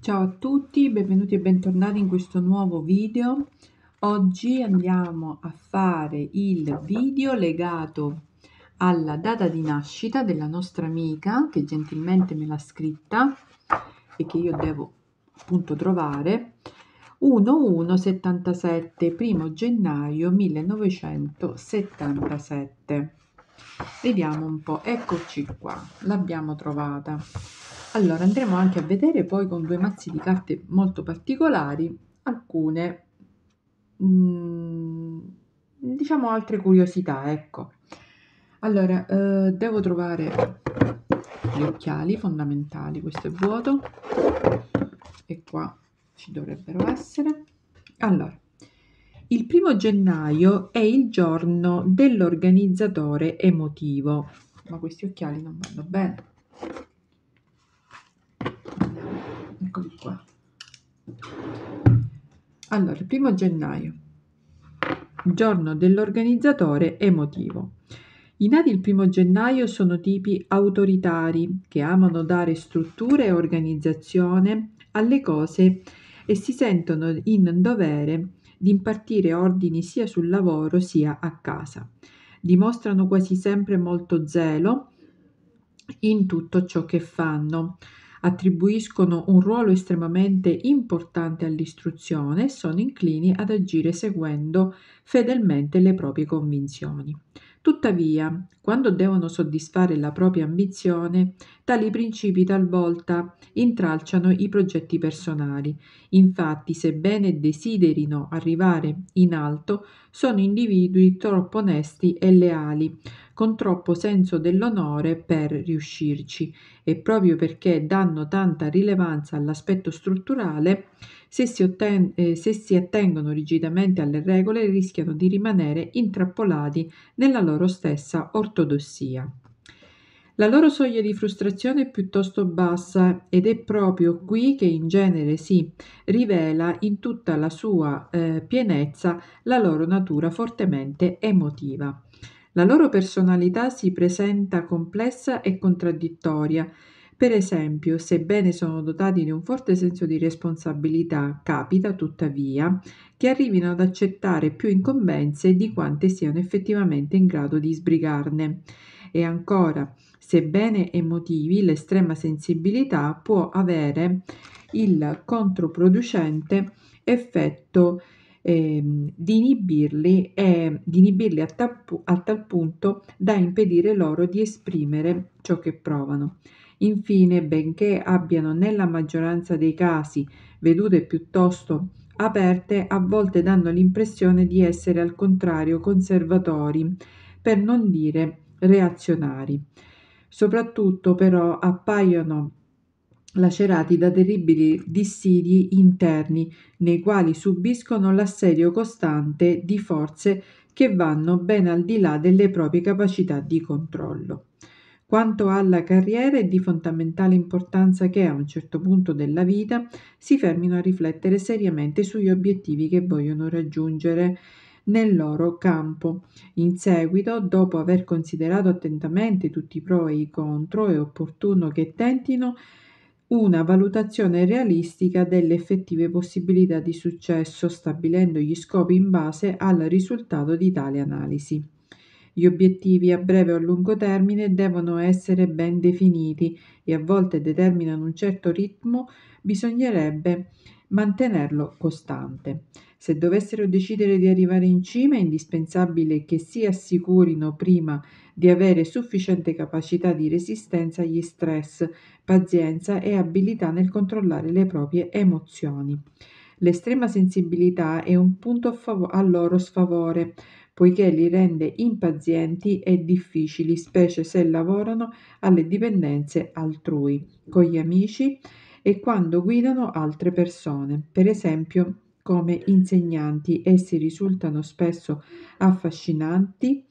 Ciao a tutti, benvenuti e bentornati in questo nuovo video. Oggi andiamo a fare il video legato alla data di nascita della nostra amica che gentilmente me l'ha scritta e che io devo appunto trovare 1177 1 gennaio 1977 vediamo un po' eccoci qua l'abbiamo trovata allora andremo anche a vedere poi con due mazzi di carte molto particolari alcune, mh, mm, diciamo, altre curiosità, ecco. Allora, eh, devo trovare gli occhiali fondamentali, questo è vuoto, e qua ci dovrebbero essere. Allora, il primo gennaio è il giorno dell'organizzatore emotivo, ma questi occhiali non vanno bene. eccoli qua. Allora, primo gennaio, giorno dell'organizzatore emotivo. I nati il primo gennaio sono tipi autoritari che amano dare struttura e organizzazione alle cose e si sentono in dovere di impartire ordini sia sul lavoro sia a casa. Dimostrano quasi sempre molto zelo in tutto ciò che fanno attribuiscono un ruolo estremamente importante all'istruzione e sono inclini ad agire seguendo fedelmente le proprie convinzioni. Tuttavia, quando devono soddisfare la propria ambizione, tali principi talvolta intralciano i progetti personali. Infatti, sebbene desiderino arrivare in alto, sono individui troppo onesti e leali, con troppo senso dell'onore per riuscirci e proprio perché danno tanta rilevanza all'aspetto strutturale, se si, otten- eh, se si attengono rigidamente alle regole rischiano di rimanere intrappolati nella loro stessa ortodossia. La loro soglia di frustrazione è piuttosto bassa ed è proprio qui che in genere si rivela in tutta la sua eh, pienezza la loro natura fortemente emotiva. La loro personalità si presenta complessa e contraddittoria. Per esempio, sebbene sono dotati di un forte senso di responsabilità, capita tuttavia che arrivino ad accettare più incombenze di quante siano effettivamente in grado di sbrigarne. E ancora, sebbene emotivi, l'estrema sensibilità può avere il controproducente effetto eh, di, inibirli e, di inibirli a tal, a tal punto da impedire loro di esprimere ciò che provano. Infine, benché abbiano nella maggioranza dei casi vedute piuttosto aperte, a volte danno l'impressione di essere al contrario conservatori, per non dire reazionari soprattutto però appaiono lacerati da terribili dissidi interni nei quali subiscono l'assedio costante di forze che vanno ben al di là delle proprie capacità di controllo. Quanto alla carriera è di fondamentale importanza che a un certo punto della vita si fermino a riflettere seriamente sugli obiettivi che vogliono raggiungere nel loro campo. In seguito, dopo aver considerato attentamente tutti i pro e i contro, è opportuno che tentino una valutazione realistica delle effettive possibilità di successo, stabilendo gli scopi in base al risultato di tale analisi. Gli obiettivi a breve o a lungo termine devono essere ben definiti e a volte determinano un certo ritmo, bisognerebbe mantenerlo costante. Se dovessero decidere di arrivare in cima è indispensabile che si assicurino prima di avere sufficiente capacità di resistenza agli stress, pazienza e abilità nel controllare le proprie emozioni. L'estrema sensibilità è un punto a, fav- a loro sfavore, poiché li rende impazienti e difficili, specie se lavorano alle dipendenze altrui. Con gli amici e quando guidano altre persone, per esempio come insegnanti. Essi risultano spesso affascinanti,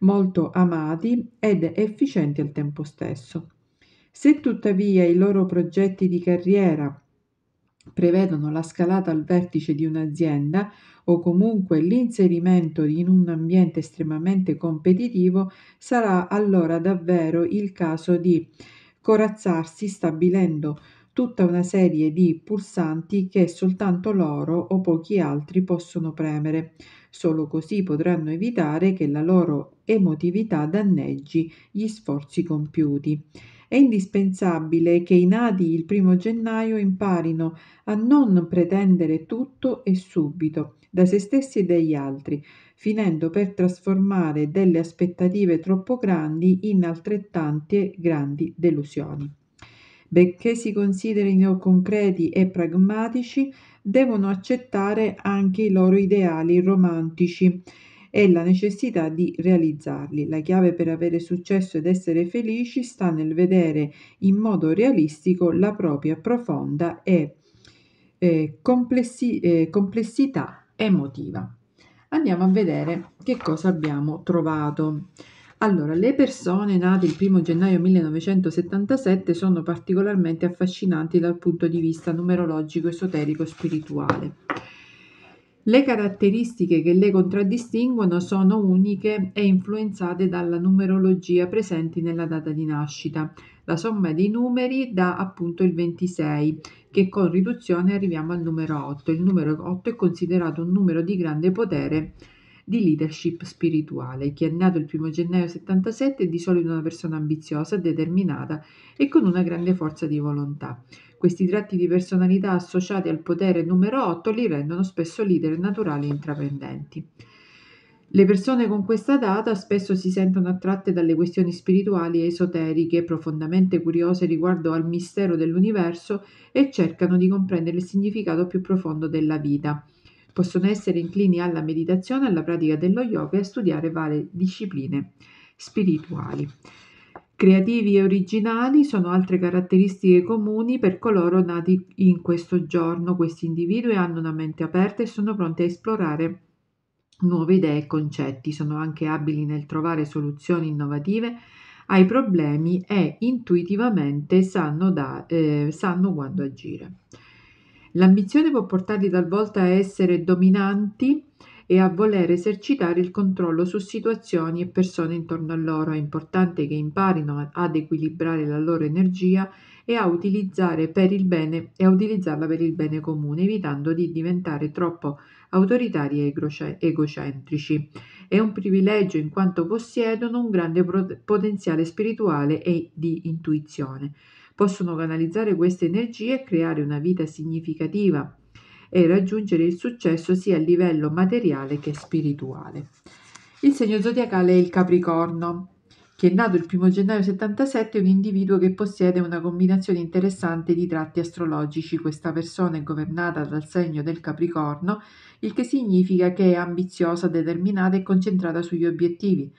molto amati ed efficienti al tempo stesso. Se tuttavia i loro progetti di carriera prevedono la scalata al vertice di un'azienda o comunque l'inserimento in un ambiente estremamente competitivo, sarà allora davvero il caso di corazzarsi stabilendo tutta una serie di pulsanti che soltanto loro o pochi altri possono premere. Solo così potranno evitare che la loro emotività danneggi gli sforzi compiuti. È indispensabile che i nati il primo gennaio imparino a non pretendere tutto e subito da se stessi e dagli altri, finendo per trasformare delle aspettative troppo grandi in altrettante grandi delusioni benché si considerino concreti e pragmatici, devono accettare anche i loro ideali romantici e la necessità di realizzarli. La chiave per avere successo ed essere felici sta nel vedere in modo realistico la propria profonda e eh, complessi, eh, complessità emotiva. Andiamo a vedere che cosa abbiamo trovato. Allora, le persone nate il 1 gennaio 1977 sono particolarmente affascinanti dal punto di vista numerologico, esoterico e spirituale. Le caratteristiche che le contraddistinguono sono uniche e influenzate dalla numerologia presenti nella data di nascita. La somma dei numeri dà appunto il 26, che con riduzione arriviamo al numero 8. Il numero 8 è considerato un numero di grande potere di leadership spirituale. Chi è nato il 1 gennaio 77 è di solito una persona ambiziosa, determinata e con una grande forza di volontà. Questi tratti di personalità associati al potere numero 8 li rendono spesso leader naturali e intraprendenti. Le persone con questa data spesso si sentono attratte dalle questioni spirituali e esoteriche, profondamente curiose riguardo al mistero dell'universo e cercano di comprendere il significato più profondo della vita. Possono essere inclini alla meditazione, alla pratica dello yoga e a studiare varie discipline spirituali. Creativi e originali sono altre caratteristiche comuni per coloro nati in questo giorno. Questi individui hanno una mente aperta e sono pronti a esplorare nuove idee e concetti. Sono anche abili nel trovare soluzioni innovative ai problemi e intuitivamente sanno, da, eh, sanno quando agire. L'ambizione può portarli talvolta a essere dominanti e a voler esercitare il controllo su situazioni e persone intorno a loro. È importante che imparino ad equilibrare la loro energia e a utilizzare per il bene e a utilizzarla per il bene comune, evitando di diventare troppo autoritari e egocentrici. È un privilegio in quanto possiedono un grande potenziale spirituale e di intuizione possono canalizzare queste energie e creare una vita significativa e raggiungere il successo sia a livello materiale che spirituale. Il segno zodiacale è il Capricorno, che è nato il 1 gennaio 77, è un individuo che possiede una combinazione interessante di tratti astrologici. Questa persona è governata dal segno del Capricorno, il che significa che è ambiziosa, determinata e concentrata sugli obiettivi.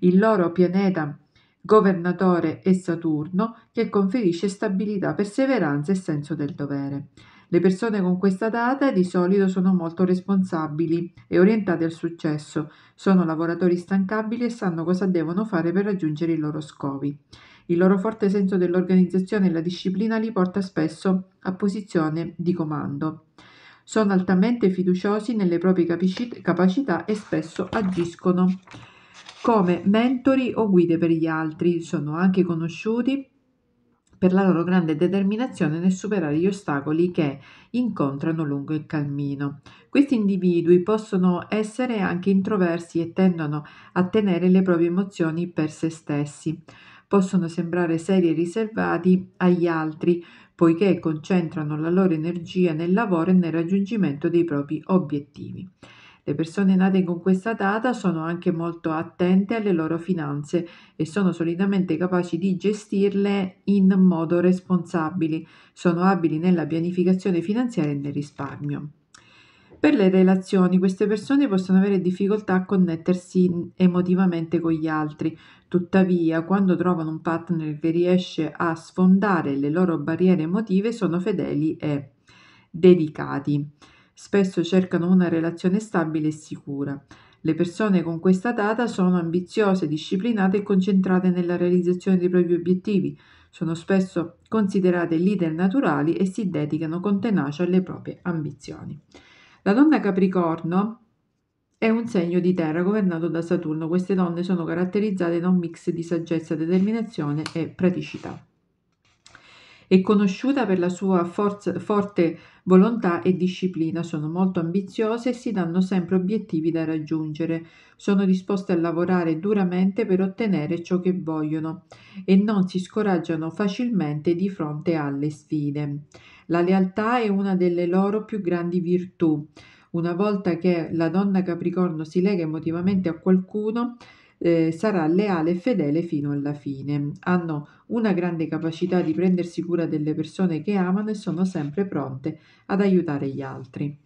Il loro pianeta governatore e Saturno che conferisce stabilità, perseveranza e senso del dovere. Le persone con questa data di solito sono molto responsabili e orientate al successo, sono lavoratori stancabili e sanno cosa devono fare per raggiungere i loro scopi. Il loro forte senso dell'organizzazione e la disciplina li porta spesso a posizione di comando. Sono altamente fiduciosi nelle proprie capacità e spesso agiscono come mentori o guide per gli altri, sono anche conosciuti per la loro grande determinazione nel superare gli ostacoli che incontrano lungo il cammino. Questi individui possono essere anche introversi e tendono a tenere le proprie emozioni per se stessi. Possono sembrare seri e riservati agli altri, poiché concentrano la loro energia nel lavoro e nel raggiungimento dei propri obiettivi. Le persone nate con questa data sono anche molto attente alle loro finanze e sono solitamente capaci di gestirle in modo responsabile, sono abili nella pianificazione finanziaria e nel risparmio. Per le relazioni, queste persone possono avere difficoltà a connettersi emotivamente con gli altri, tuttavia quando trovano un partner che riesce a sfondare le loro barriere emotive sono fedeli e dedicati. Spesso cercano una relazione stabile e sicura. Le persone con questa data sono ambiziose, disciplinate e concentrate nella realizzazione dei propri obiettivi. Sono spesso considerate leader naturali e si dedicano con tenacia alle proprie ambizioni. La donna Capricorno è un segno di terra governato da Saturno. Queste donne sono caratterizzate da un mix di saggezza, determinazione e praticità. È conosciuta per la sua forza, forte volontà e disciplina, sono molto ambiziose e si danno sempre obiettivi da raggiungere. Sono disposte a lavorare duramente per ottenere ciò che vogliono e non si scoraggiano facilmente di fronte alle sfide. La lealtà è una delle loro più grandi virtù. Una volta che la donna Capricorno si lega emotivamente a qualcuno, eh, sarà leale e fedele fino alla fine. Hanno una grande capacità di prendersi cura delle persone che amano e sono sempre pronte ad aiutare gli altri.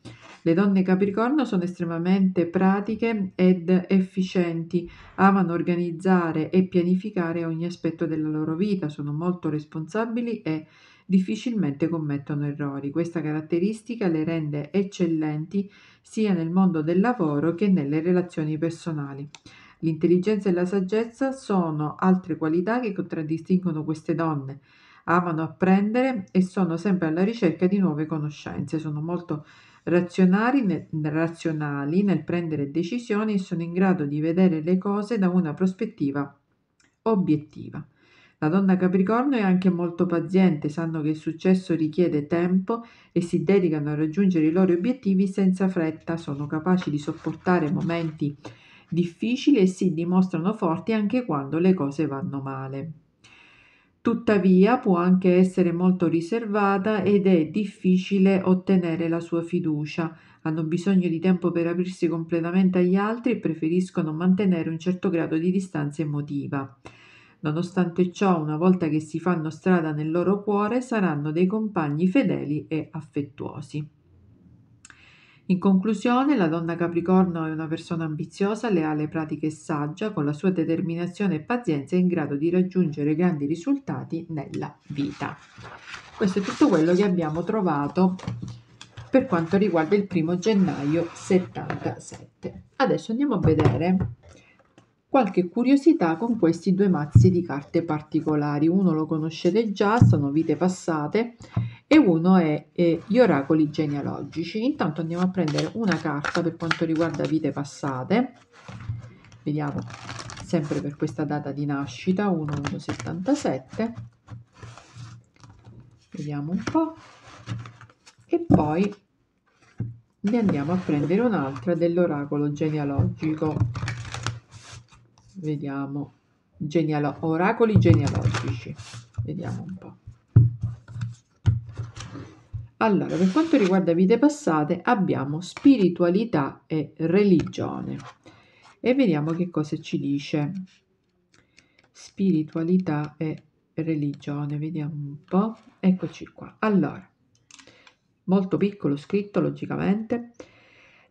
Le donne Capricorno sono estremamente pratiche ed efficienti, amano organizzare e pianificare ogni aspetto della loro vita, sono molto responsabili e difficilmente commettono errori. Questa caratteristica le rende eccellenti sia nel mondo del lavoro che nelle relazioni personali. L'intelligenza e la saggezza sono altre qualità che contraddistinguono queste donne. Amano apprendere e sono sempre alla ricerca di nuove conoscenze, sono molto razionali nel, razionali nel prendere decisioni e sono in grado di vedere le cose da una prospettiva obiettiva. La donna Capricorno è anche molto paziente, sanno che il successo richiede tempo e si dedicano a raggiungere i loro obiettivi senza fretta, sono capaci di sopportare momenti difficili e si dimostrano forti anche quando le cose vanno male. Tuttavia può anche essere molto riservata ed è difficile ottenere la sua fiducia. Hanno bisogno di tempo per aprirsi completamente agli altri e preferiscono mantenere un certo grado di distanza emotiva. Nonostante ciò, una volta che si fanno strada nel loro cuore, saranno dei compagni fedeli e affettuosi. In conclusione, la donna Capricorno è una persona ambiziosa, leale, pratica e saggia, con la sua determinazione e pazienza è in grado di raggiungere grandi risultati nella vita. Questo è tutto quello che abbiamo trovato per quanto riguarda il primo gennaio 77. Adesso andiamo a vedere qualche curiosità con questi due mazzi di carte particolari. Uno lo conoscete già, sono vite passate e uno è eh, gli oracoli genealogici. Intanto andiamo a prendere una carta per quanto riguarda vite passate. Vediamo sempre per questa data di nascita 1177. Vediamo un po'. E poi ne andiamo a prendere un'altra dell'oracolo genealogico. Vediamo Genealo oracoli genealogici. Vediamo un po'. Allora, per quanto riguarda vite passate, abbiamo spiritualità e religione. E vediamo che cosa ci dice. Spiritualità e religione, vediamo un po'. Eccoci qua. Allora, molto piccolo scritto logicamente.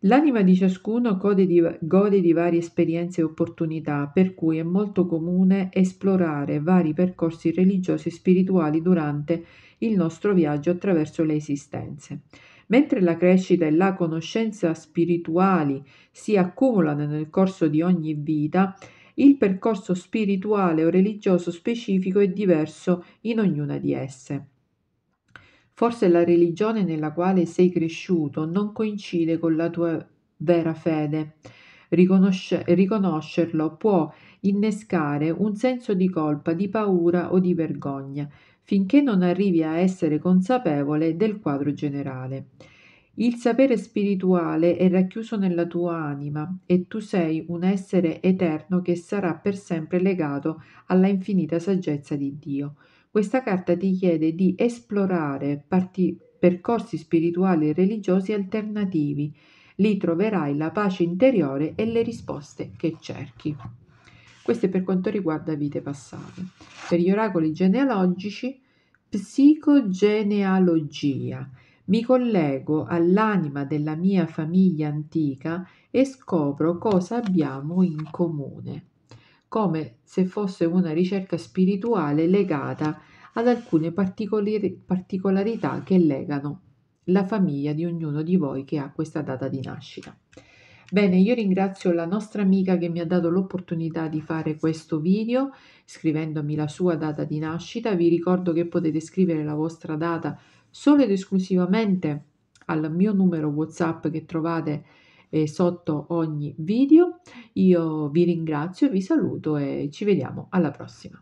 L'anima di ciascuno gode di, gode di, varie esperienze e opportunità, per cui è molto comune esplorare vari percorsi religiosi e spirituali durante il nostro viaggio attraverso le esistenze. Mentre la crescita e la conoscenza spirituali si accumulano nel corso di ogni vita, il percorso spirituale o religioso specifico è diverso in ognuna di esse. Forse la religione nella quale sei cresciuto non coincide con la tua vera fede. Riconosce- riconoscerlo può innescare un senso di colpa, di paura o di vergogna, finché non arrivi a essere consapevole del quadro generale. Il sapere spirituale è racchiuso nella tua anima e tu sei un essere eterno che sarà per sempre legato alla infinita saggezza di Dio. Questa carta ti chiede di esplorare parti- percorsi spirituali e religiosi alternativi. Lì troverai la pace interiore e le risposte che cerchi. Questo è per quanto riguarda vite passate. Per gli oracoli genealogici, psicogenealogia. Mi collego all'anima della mia famiglia antica e scopro cosa abbiamo in comune, come se fosse una ricerca spirituale legata a ad alcune particolarità che legano la famiglia di ognuno di voi che ha questa data di nascita. Bene, io ringrazio la nostra amica che mi ha dato l'opportunità di fare questo video scrivendomi la sua data di nascita. Vi ricordo che potete scrivere la vostra data solo ed esclusivamente al mio numero WhatsApp che trovate eh, sotto ogni video. Io vi ringrazio, vi saluto e ci vediamo alla prossima.